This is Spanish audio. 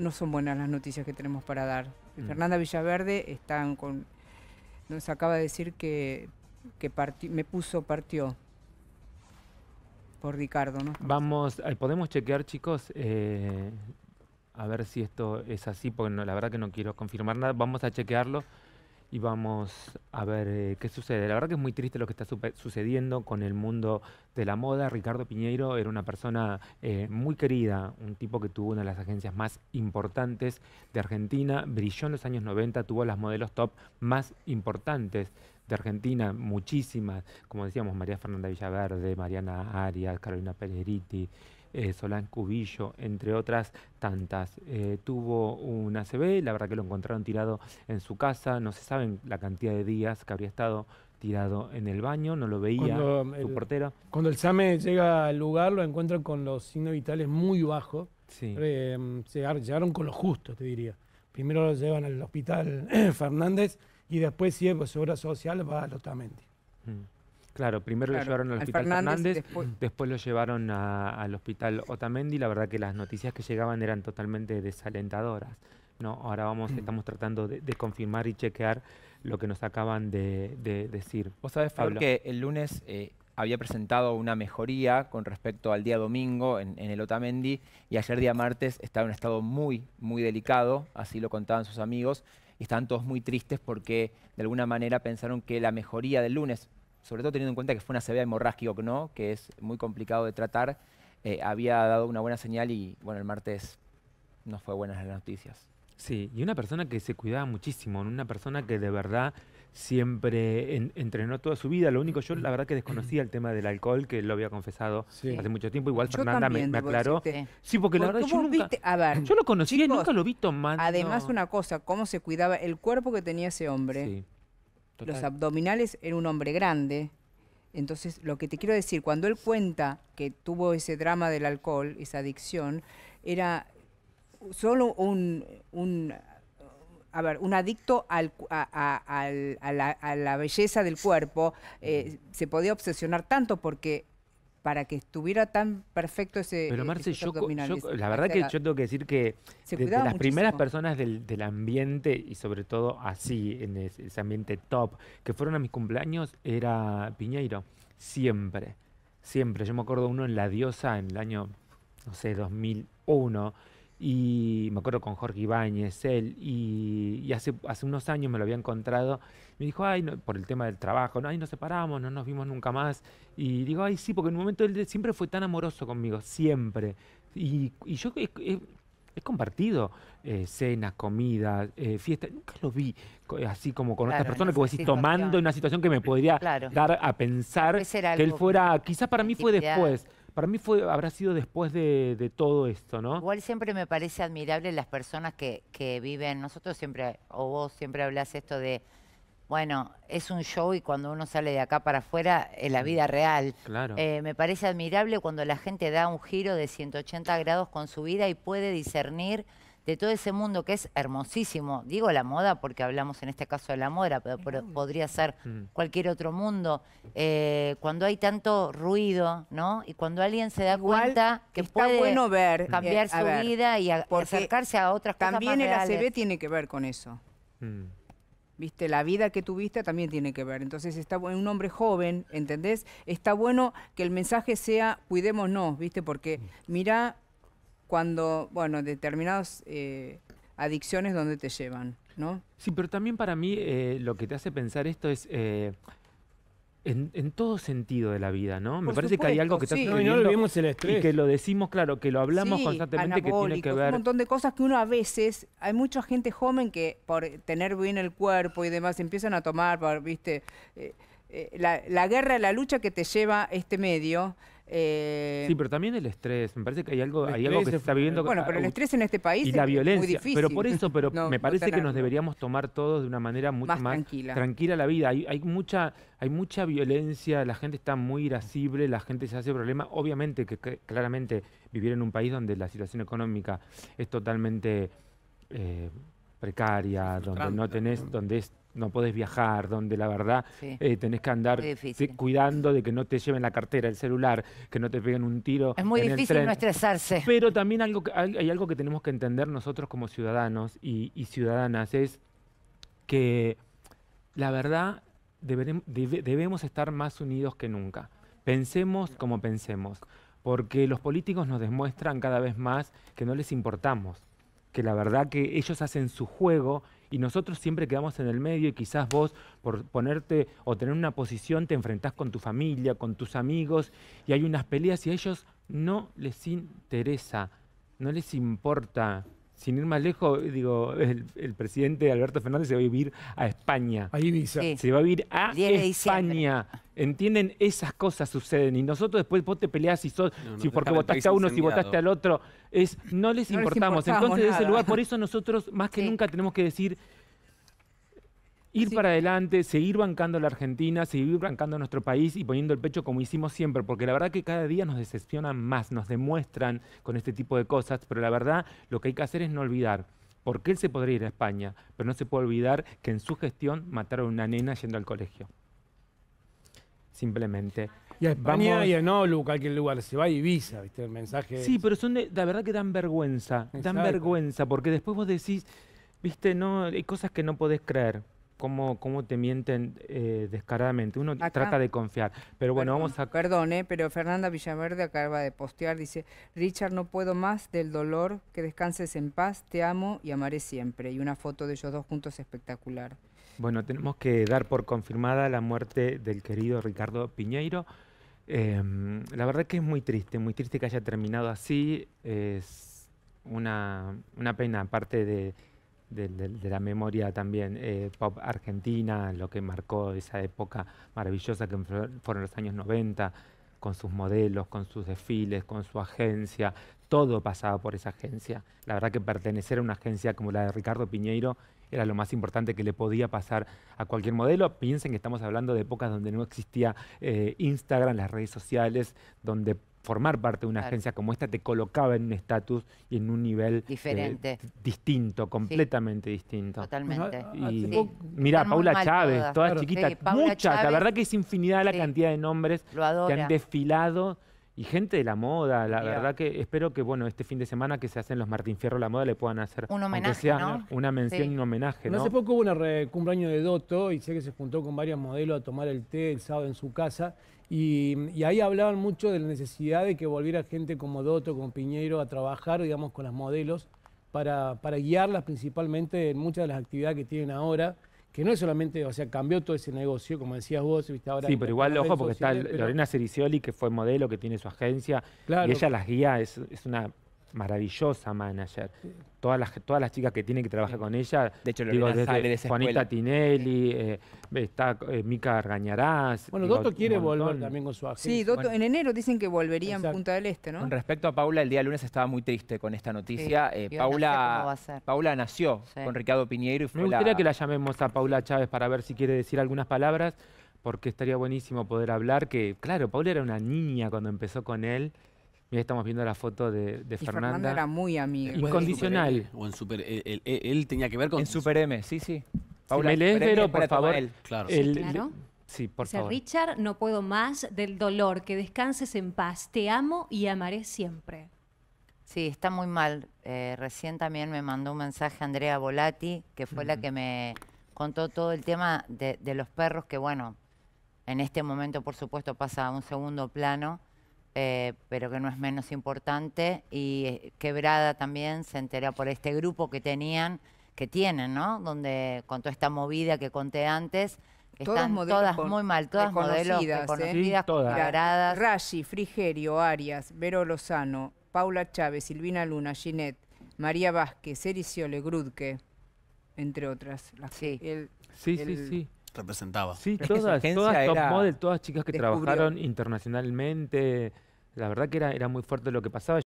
no son buenas las noticias que tenemos para dar. Mm. Fernanda Villaverde están con, nos acaba de decir que, que me puso partió por Ricardo, ¿no? Vamos, eh, podemos chequear, chicos, eh, a ver si esto es así, porque la verdad que no quiero confirmar nada. Vamos a chequearlo y vamos a ver eh, qué sucede. La verdad que es muy triste lo que está sucediendo con el mundo de la moda. Ricardo Piñeiro era una persona eh, muy querida, un tipo que tuvo una de las agencias más importantes de Argentina, brilló en los años 90, tuvo las modelos top más importantes de Argentina, muchísimas, como decíamos, María Fernanda Villaverde, Mariana Arias, Carolina Pelleriti. Eh, Solán Cubillo, entre otras tantas. Eh, tuvo un ACV, la verdad que lo encontraron tirado en su casa, no se saben la cantidad de días que habría estado tirado en el baño, no lo veía su el, portero. Cuando el SAME llega al lugar lo encuentran con los signos vitales muy bajos. Sí. Eh, llegaron con lo justo, te diría. Primero lo llevan al hospital Fernández y después, si es pues, por obra social, va a Lotamendi. Mm. Claro, primero lo llevaron al, Hospital Fernández, después... lo llevaron al Hospital Otamendi. La verdad que las noticias que llegaban eran totalmente desalentadoras. No, ahora vamos, mm. estamos tratando de, confirmar y chequear lo que nos acaban de, decir. Vos sabés, Pablo, que el lunes eh, había presentado una mejoría con respecto al día domingo en, en, el Otamendi y ayer día martes estaba en un estado muy, muy delicado, así lo contaban sus amigos, y estaban todos muy tristes porque de alguna manera pensaron que la mejoría del lunes, sobre todo teniendo en cuenta que fue una severa hemorragia o no, que es muy complicado de tratar, eh, había dado una buena señal y bueno, el martes no fue buenas las noticias. Sí, y una persona que se cuidaba muchísimo, una persona que de verdad siempre entrenó toda su vida. Lo único, yo la verdad que desconocía el tema del alcohol, que lo había confesado hace mucho tiempo. Igual Fernanda me, aclaró. Este, sí, porque la verdad yo nunca, a ver, yo lo conocí y nunca lo vi tomando. Además, una cosa, cómo se cuidaba el cuerpo que tenía ese hombre. Sí los abdominales en un hombre grande. Entonces, lo que te quiero decir, cuando él cuenta que tuvo ese drama del alcohol, esa adicción, era solo un, adicto a, la, belleza del cuerpo eh, se podía obsesionar tanto porque para que estuviera tan perfecto ese. Pero eh, Marce, yo, la verdad que yo tengo que decir que las primeras personas del, ambiente, y sobre todo así, en ese, ese, ambiente top, que fueron a mis cumpleaños, era Piñeiro. Siempre, siempre. Yo me acuerdo uno en La Diosa en el año, no sé, 2001 y me acuerdo con Jorge Ibáñez, él, y, hace, hace unos años me lo había encontrado, me dijo, ay, por el tema del trabajo, no, nos separamos, no nos vimos nunca más, y digo, ay, sí, porque en un momento él siempre fue tan amoroso conmigo, siempre, y, y yo he, compartido eh, cenas, comidas, eh, fiestas, nunca lo vi así como con otras personas que decís tomando en una situación que me podría dar a pensar que él fuera, quizás para mí fue después para mí fue, habrá sido después de, todo esto, ¿no? Igual siempre me parece admirable las personas que, que viven, nosotros siempre, o vos siempre hablas esto de, bueno, es un show y cuando uno sale de acá para afuera, es la vida real. Claro. Eh, me parece admirable cuando la gente da un giro de 180 grados con su vida y puede discernir de todo ese mundo que es hermosísimo. Digo la moda porque hablamos en este caso de la moda, pero, podría ser cualquier otro mundo. Eh, cuando hay tanto ruido, ¿no? Y cuando alguien se da cuenta que puede bueno ver, eh, cambiar su vida y, acercarse a otras cosas También el ACB tiene que ver con eso. Mm. Viste, la vida que tuviste también tiene que ver. Entonces, está un hombre joven, ¿entendés? Está bueno que el mensaje sea cuidémonos, ¿viste? Porque mm. mira cuando, bueno, determinadas eh, adicciones donde te llevan, ¿no? Sí, pero también para mí eh, lo que te hace pensar esto es... Eh, en, todo sentido de la vida, ¿no? Me parece que hay algo que está sí. no, el y que lo decimos, claro, que lo hablamos constantemente, que tiene que ver... un montón de cosas que uno a veces, hay mucha gente joven que por tener bien el cuerpo y demás empiezan a tomar, viste, la, la guerra, la lucha que te lleva este medio, eh, sí, pero también el estrés. Me parece que hay algo, hay algo que se está viviendo. Bueno, pero el estrés en este país es Muy difícil. Pero por eso, pero me parece que nos deberíamos tomar todos de una manera mucho más, tranquila. la vida. Hay, mucha, hay mucha violencia, la gente está muy irascible, la gente se hace problemas. Obviamente que, claramente vivir en un país donde la situación económica es totalmente eh, precaria, donde no tenés, donde no podés viajar, donde la verdad eh, tenés que andar cuidando de que no te lleven la cartera, el celular, que no te peguen un tiro. Es muy difícil no estresarse. Pero también algo, hay algo que tenemos que entender nosotros como ciudadanos y, ciudadanas, es que la verdad debemos estar más unidos que nunca. Pensemos como pensemos, porque los políticos nos demuestran cada vez más que no les importamos que la verdad que ellos hacen su juego y nosotros siempre quedamos en el medio y quizás vos por ponerte o tener una posición te enfrentás con tu familia, con tus amigos y hay unas peleas y a ellos no les interesa, no les importa sin ir más lejos, digo, el, presidente Alberto Fernández se va a vivir a España. Se va a vivir a España. ¿Entienden? Esas cosas suceden. Y nosotros después vos te peleás si porque votaste a uno, si votaste al otro. Es, no les importamos. Entonces, de ese lugar, por eso nosotros más que nunca tenemos que decir ir para adelante, seguir bancando a la Argentina, seguir bancando a nuestro país y poniendo el pecho como hicimos siempre, porque la verdad que cada día nos decepcionan más, nos demuestran con este tipo de cosas, pero la verdad lo que hay que hacer es no olvidar. Porque él se podría ir a España, pero no se puede olvidar que en su gestión mataron a una nena yendo al colegio. Simplemente. Y a España y a Nolu, cualquier lugar, se va y visa, ¿viste? El mensaje. Sí, pero son de, la verdad que dan vergüenza, dan vergüenza, porque después vos decís, viste, no, hay cosas que no podés creer cómo, te mienten eh, descaradamente. Uno trata de confiar. Pero bueno, perdón, vamos a... Eh, pero Fernanda Villaverde acaba de postear, dice, Richard, no puedo más del dolor, que descanses en paz, te amo y amaré siempre. Y una foto de ellos dos juntos espectacular. Bueno, tenemos que dar por confirmada la muerte del querido Ricardo Piñeiro. Em, la verdad que es muy triste, muy triste que haya terminado así. Es una pena, aparte de de, la memoria también eh, pop argentina, lo que marcó esa época maravillosa que fueron los años 90, con sus modelos, con sus desfiles, con su agencia, todo pasaba por esa agencia. La verdad que pertenecer a una agencia como la de Ricardo Piñeiro era lo más importante que le podía pasar a cualquier modelo. Piensen que estamos hablando de épocas donde no existía eh, Instagram, las redes sociales, donde formar parte de una agencia como esta te colocaba en un estatus y en un nivel eh, diferente, distinto, completamente distinto. Totalmente. Mirá, Paula Chávez, todas, chiquitas, la verdad que es infinidad la cantidad de nombres que han desfilado y gente de la moda, la verdad que espero que bueno este fin de semana que se hacen los Martín Fierro la moda le puedan hacer un una mención y un homenaje. ¿no? Hace poco hubo un cumpleaños de Doto y sé que se juntó con varias modelos a tomar el té el sábado en su casa y, ahí hablaban mucho de la necesidad de que volviera gente como Doto, como Piñeiro, a trabajar, digamos, con las modelos para, guiarlas principalmente en muchas de las actividades que tienen ahora que no es solamente, o sea, cambió todo ese negocio, como decías vos, viste ahora. Sí, pero igual, ojo, porque está Lorena Cericioli, que fue modelo, que tiene su agencia, y ella las guía, es, una maravillosa manager. Todas las, todas las chicas que tienen que trabajar con ella, de hecho, digo, sale de Juanita Tinelli, eh, está eh, Mica Argañarás. Bueno, Doto quiere volver también con su agencia. Sí, Doto, en enero dicen que volvería en Punta del Este, ¿no? Con respecto a Paula, el día lunes estaba muy triste con esta noticia. Eh, Paula, Paula nació con Ricardo Piñero y fue Me gustaría que la llamemos a Paula Chávez para ver si quiere decir algunas palabras, porque estaría buenísimo poder hablar, que claro, Paula era una niña cuando empezó con él. Mira, estamos viendo la foto de, de y Fernanda. era muy amiga. Incondicional. E, o en Super e, él, tenía que ver con... En Super M, sí, sí. Paula, pero por favor. Claro. sí, claro. por Richard, no puedo más del dolor, que descanses en paz, te amo y amaré siempre. Sí, está muy mal. Eh, recién también me mandó un mensaje Andrea Volati, que fue la que me contó todo el tema de, los perros, que bueno, en este momento por supuesto pasa a un segundo plano, eh, pero que no es menos importante. Y eh, Quebrada también se entera por este grupo que tenían, que tienen, ¿no? Donde con toda esta movida que conté antes, todas están todas muy mal, todas modelos reconocidas, ¿eh? todas. Rashi, Frigerio, Arias, Vero Lozano, Paula Chávez, Silvina Luna, Ginette, María Vázquez, Ericiole, Grudke, entre otras. sí, sí, sí representaba. Sí, todas, todas top model, todas chicas que trabajaron internacionalmente. La verdad que era, era muy fuerte lo que pasaba.